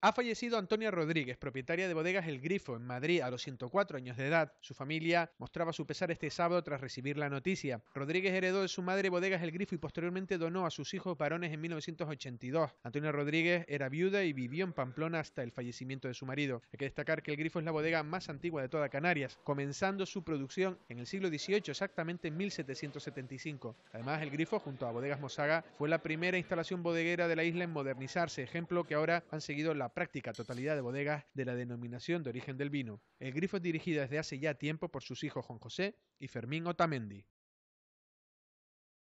Ha fallecido Antonia Rodríguez, propietaria de bodegas El Grifo en Madrid a los 104 años de edad. Su familia mostraba su pesar este sábado tras recibir la noticia. Rodríguez heredó de su madre bodegas El Grifo y posteriormente donó a sus hijos varones en 1982. Antonia Rodríguez era viuda y vivió en Pamplona hasta el fallecimiento de su marido. Hay que destacar que El Grifo es la bodega más antigua de toda Canarias, comenzando su producción en el siglo XVIII, exactamente en 1775. Además, El Grifo, junto a Bodegas Mozaga, fue la primera instalación bodeguera de la isla en modernizarse, ejemplo que ahora han seguido la práctica totalidad de bodegas de la denominación de origen del vino. El grifo es dirigido desde hace ya tiempo por sus hijos Juan José y Fermín Otamendi.